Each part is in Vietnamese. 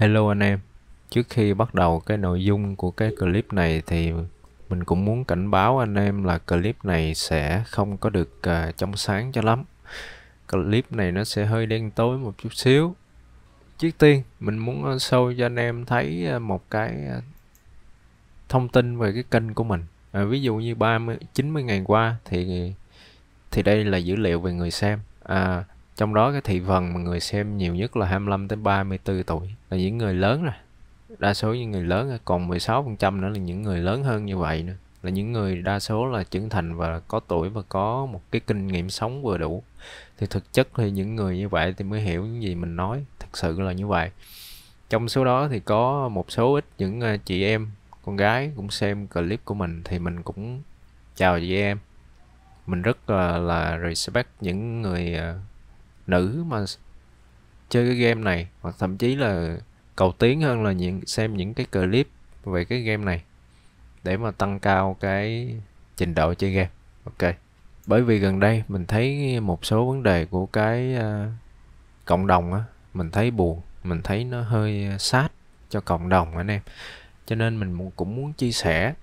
Hello anh em, trước khi bắt đầu cái nội dung của cái clip này thì mình cũng muốn cảnh báo anh em là clip này sẽ không có được uh, trong sáng cho lắm. Clip này nó sẽ hơi đen tối một chút xíu. Trước tiên mình muốn à, show cho anh em thấy à, một cái thông tin về cái kênh của mình. À, ví dụ như 30 90 ngày qua thì thì đây là dữ liệu về người xem. À, trong đó cái thị phần mà người xem nhiều nhất là 25 tới 34 tuổi là những người lớn rồi đa số những người lớn còn 16 phần trăm nữa là những người lớn hơn như vậy nữa là những người đa số là trưởng thành và có tuổi và có một cái kinh nghiệm sống vừa đủ thì thực chất thì những người như vậy thì mới hiểu những gì mình nói thực sự là như vậy trong số đó thì có một số ít những à, chị em con gái cũng xem clip của mình thì mình cũng chào chị em mình rất là, là respect những người à, nữ mà chơi cái game này hoặc thậm chí là cầu tiến hơn là những xem những cái clip về cái game này để mà tăng cao cái trình độ chơi game ok bởi vì gần đây mình thấy một số vấn đề của cái uh, cộng đồng á mình thấy buồn mình thấy nó hơi ờ, sát cho cộng đồng anh em cho nên mình cũng muốn chia sẻ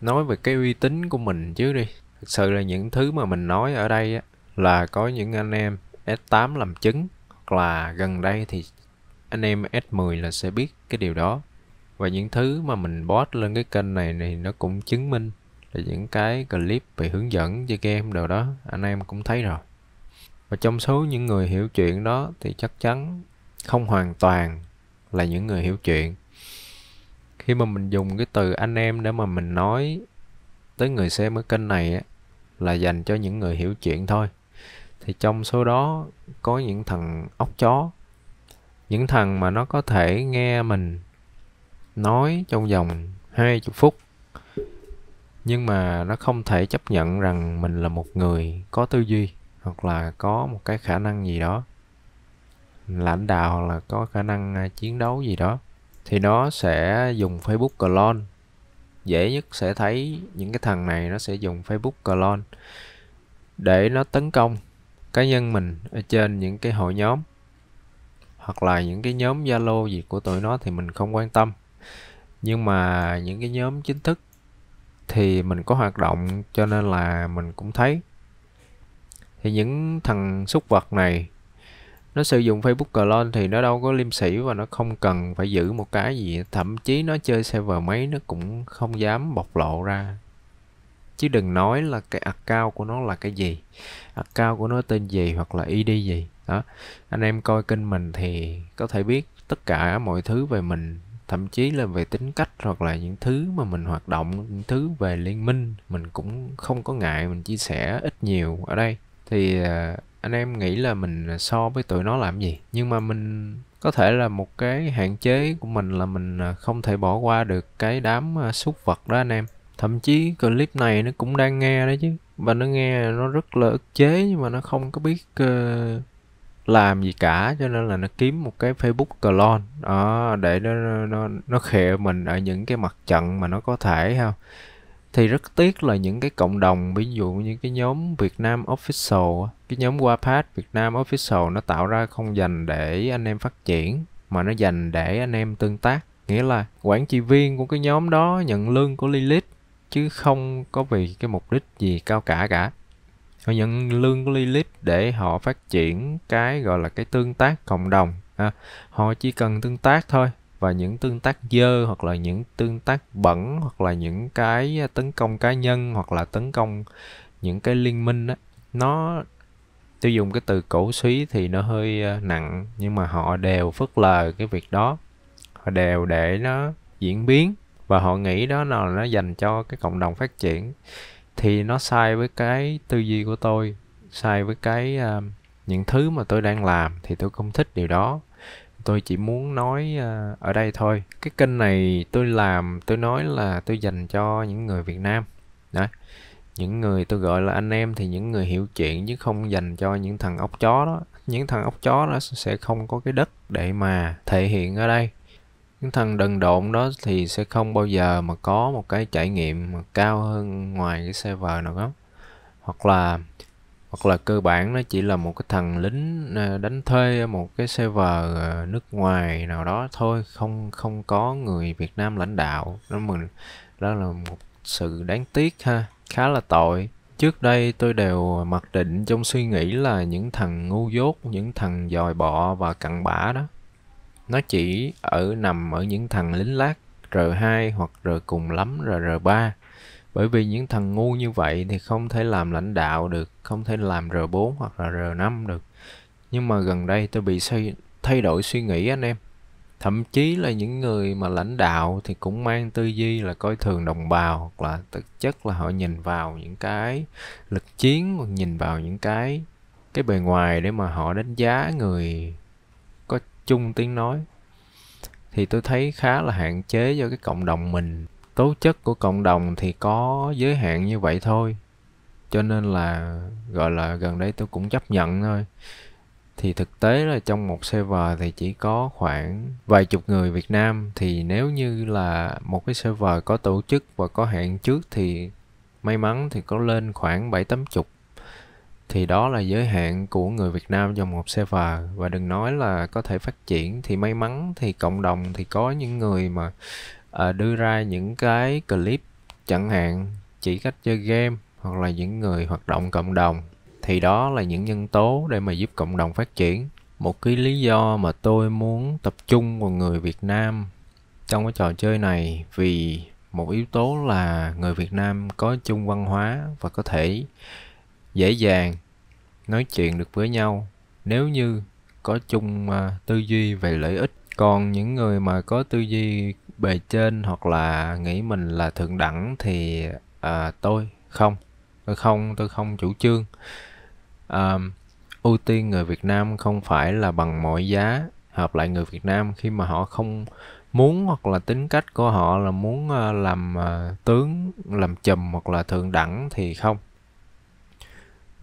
nói về cái uy tín của mình chứ đi thực sự là những thứ mà mình nói ở đây á, là có những anh em S8 làm chứng hoặc là gần đây thì anh em S10 là sẽ biết cái điều đó và những thứ mà mình post lên cái kênh này thì nó cũng chứng minh là những cái clip về hướng dẫn chơi game đồ đó anh em cũng thấy rồi và trong số những người hiểu chuyện đó thì chắc chắn không hoàn toàn là những người hiểu chuyện khi mà mình dùng cái từ anh em để mà mình nói tới người xem ở kênh này á, là dành cho những người hiểu chuyện thôi thì trong số đó có những thằng ốc chó những thằng mà nó có thể nghe mình nói trong vòng 20 phút nhưng mà nó không thể chấp nhận rằng mình là một người có tư duy hoặc là có một cái khả năng gì đó lãnh đạo hoặc là có khả năng à, chiến đấu gì đó thì nó sẽ dùng Facebook clone dễ nhất sẽ thấy những cái thằng này nó sẽ dùng Facebook clone để nó tấn công cá nhân mình ở trên những cái hội nhóm hoặc là những cái nhóm Zalo gì của tụi nó thì mình không quan tâm nhưng mà những cái nhóm chính thức thì mình có hoạt động cho nên là mình cũng thấy thì những thằng súc vật này nó sử dụng Facebook Clone thì nó đâu có liêm sỉ và nó không cần phải giữ một cái gì thậm chí nó chơi server máy nó cũng không dám bộc lộ ra chứ đừng nói là cái account của nó là cái gì account của nó tên gì hoặc là id gì đó anh em coi kênh mình thì có thể biết tất cả mọi thứ về mình thậm chí là về tính cách hoặc là những thứ mà mình hoạt động những thứ về liên minh mình cũng không có ngại mình chia sẻ ít nhiều ở đây thì à, anh em nghĩ là mình so với tụi nó làm gì nhưng mà mình có thể là một cái hạn chế của mình là mình à, không thể bỏ qua được cái đám à, súc vật đó anh em thậm chí clip này nó cũng đang nghe đấy chứ và nó nghe nó rất là ức chế nhưng mà nó không có biết uh, làm gì cả cho nên là nó kiếm một cái Facebook clone đó để nó nó nó khệ mình ở những cái mặt trận mà nó có thể ha thì rất tiếc là những cái cộng đồng ví dụ như cái nhóm Việt Nam Official cái nhóm Wapat Việt Nam Official nó tạo ra không dành để anh em phát triển mà nó dành để anh em tương tác nghĩa là quản trị viên của cái nhóm đó nhận lương của Lilith chứ không có vì cái mục đích gì cao cả cả họ nhận lương của Lilith để họ phát triển cái gọi là cái tương tác cộng đồng à, họ chỉ cần tương tác thôi và những tương tác dơ hoặc là những tương tác bẩn hoặc là những cái tấn công cá nhân hoặc là tấn công những cái liên minh đó, nó tiêu dùng cái từ cổ suý thì nó hơi à, nặng nhưng mà họ đều phớt lờ cái việc đó họ đều để nó diễn biến và họ nghĩ đó là nó dành cho cái cộng đồng phát triển thì nó sai với cái tư duy của tôi sai với cái uh, những thứ mà tôi đang làm thì tôi không thích điều đó tôi chỉ muốn nói uh, ở đây thôi cái kênh này tôi làm tôi nói là tôi dành cho những người việt nam đấy những người tôi gọi là anh em thì những người hiểu chuyện chứ không dành cho những thằng ốc chó đó những thằng ốc chó nó sẽ không có cái đất để mà thể hiện ở đây những thằng đần độn đó thì sẽ không bao giờ mà có một cái trải nghiệm mà cao hơn ngoài cái server nào đó hoặc là hoặc là cơ bản nó chỉ là một cái thằng lính ờ, đánh thuê ở một cái server ờ, nước ngoài nào đó thôi không không có người Việt Nam lãnh đạo nó mình đó là một sự đáng tiếc ha khá là tội trước đây tôi đều mặc định trong suy nghĩ là những thằng ngu dốt những thằng dòi bọ và cặn bã đó nó chỉ ở nằm ở những thằng lính lát R2 hoặc R cùng lắm là R3 bởi vì những thằng ngu như vậy thì không thể làm lãnh đạo được không thể làm R4 hoặc là R5 được nhưng mà gần đây tôi bị xây thay đổi suy nghĩ anh em thậm chí là những người mà lãnh đạo thì cũng mang tư duy là coi thường đồng bào hoặc là thực chất là họ nhìn vào những cái lực chiến hoặc nhìn vào những cái cái bề ngoài để mà họ đánh giá người chung tiếng nói thì tôi thấy khá là hạn chế cho cái cộng đồng mình tố chất của cộng đồng thì có giới hạn như vậy thôi cho nên là gọi là gần đây tôi cũng chấp nhận thôi thì thực tế là trong một server thì chỉ có khoảng vài chục người Việt Nam thì nếu như là một cái server có tổ chức và có hẹn trước thì may mắn thì có lên khoảng bảy tám chục thì đó là giới hạn của người Việt Nam dòng một server và đừng nói là có thể phát triển thì may mắn thì cộng đồng thì có những người mà uh, đưa ra những cái clip chẳng hạn chỉ cách chơi game hoặc là những người hoạt động cộng đồng thì đó là những nhân tố để mà giúp cộng đồng phát triển một cái lý do mà tôi muốn tập trung vào người Việt Nam trong cái trò chơi này vì một yếu tố là người Việt Nam có chung văn hóa và có thể dễ dàng nói chuyện được với nhau nếu như có chung à, tư duy về lợi ích còn những người mà có tư duy bề trên hoặc là nghĩ mình là thượng đẳng thì à, tôi không tôi không tôi không chủ trương à, ưu tiên người việt nam không phải là bằng mọi giá hợp lại người việt nam khi mà họ không muốn hoặc là tính cách của họ là muốn à, làm à, tướng làm chùm hoặc là thượng đẳng thì không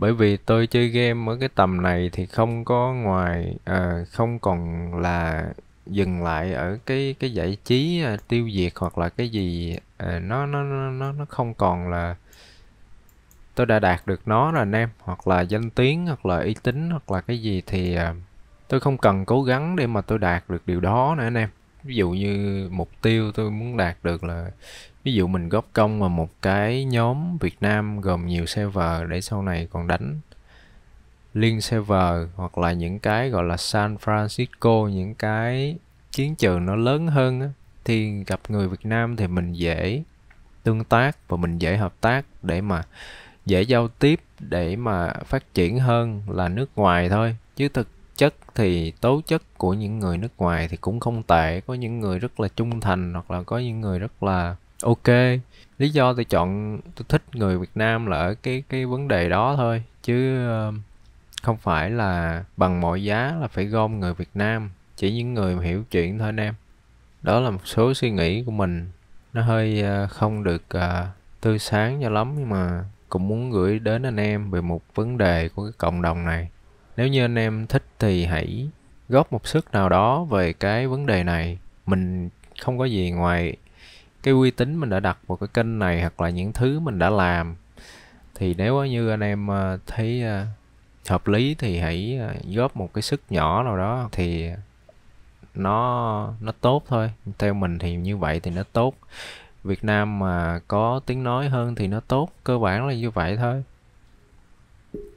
bởi vì tôi chơi game ở cái tầm này thì không có ngoài à, không còn là dừng lại ở cái cái giải trí à, tiêu diệt hoặc là cái gì à, nó nó nó nó không còn là tôi đã đạt được nó rồi anh em hoặc là danh tiếng hoặc là uy tín hoặc là cái gì thì à, tôi không cần cố gắng để mà tôi đạt được điều đó nữa anh em ví dụ như mục tiêu tôi muốn đạt được là ví dụ mình góp công vào một cái nhóm Việt Nam gồm nhiều server để sau này còn đánh liên server hoặc là những cái gọi là San Francisco những cái chiến trường nó lớn hơn á, thì gặp người Việt Nam thì mình dễ tương tác và mình dễ hợp tác để mà dễ giao tiếp để mà phát triển hơn là nước ngoài thôi chứ thực chất thì tố chất của những người nước ngoài thì cũng không tệ có những người rất là trung thành hoặc là có những người rất là ok lý do tôi chọn tôi thích người việt nam là ở cái cái vấn đề đó thôi chứ ờ, không phải là bằng mọi giá là phải gom người việt nam chỉ những người mà hiểu chuyện thôi anh em đó là một số suy nghĩ của mình nó hơi ờ, không được ờ, tươi sáng cho lắm nhưng mà cũng muốn gửi đến anh em về một vấn đề của cái cộng đồng này nếu như anh em thích thì hãy góp một sức nào đó về cái vấn đề này mình không có gì ngoài cái uy tín mình đã đặt vào cái kênh này hoặc là những thứ mình đã làm thì nếu như anh em ờ, thấy ờ, hợp lý thì hãy ờ, góp một cái sức nhỏ nào đó thì nó nó tốt thôi theo mình thì như vậy thì nó tốt Việt Nam mà có tiếng nói hơn thì nó tốt cơ bản là như vậy thôi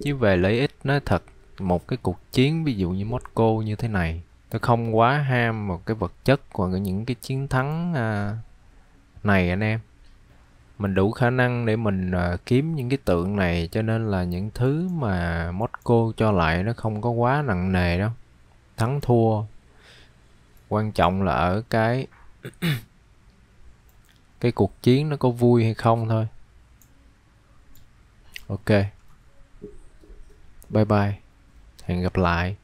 chứ về lợi ích nói thật một cái cuộc chiến ví dụ như Moscow như thế này tôi không quá ham một cái vật chất hoặc những cái chiến thắng à, này anh em mình đủ khả năng để mình à, kiếm những cái tượng này cho nên là những thứ mà Moscow cho lại nó không có quá nặng nề đâu thắng thua quan trọng là ở cái cái cuộc chiến nó có vui hay không thôi ok bye bye hẹn gặp lại